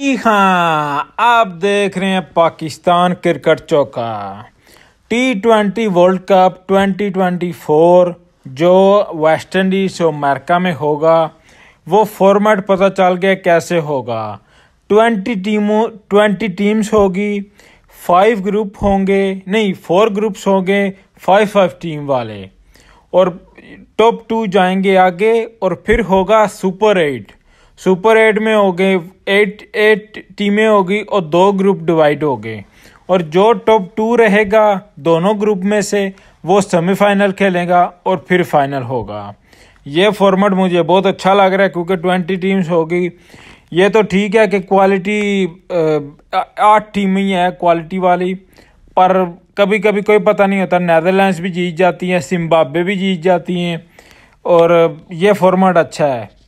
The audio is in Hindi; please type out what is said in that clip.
जी हाँ आप देख रहे हैं पाकिस्तान क्रिकेट चौका टी ट्वेंटी वर्ल्ड कप 2024 जो वेस्ट इंडीज और अमेरिका में होगा वो फॉर्मेट पता चल गया कैसे होगा 20 टीमों 20 टीम्स होगी फाइव ग्रुप होंगे नहीं फोर ग्रुप्स होंगे फाइव फाइव टीम वाले और टॉप टू जाएंगे आगे और फिर होगा सुपर एट सुपर एट में हो गए एट एट टीमें होगी और दो ग्रुप डिवाइड हो गए और जो टॉप टू रहेगा दोनों ग्रुप में से वो सेमीफाइनल खेलेगा और फिर फाइनल होगा ये फॉर्मेट मुझे बहुत अच्छा लग रहा है क्योंकि ट्वेंटी टीम्स होगी ये तो ठीक है कि क्वालिटी आठ टीम ही है क्वालिटी वाली पर कभी कभी कोई पता नहीं होता नैदरलैंड भी जीत जाती हैं जिम्बाब्वे भी जीत जाती हैं और ये फॉर्मेट अच्छा है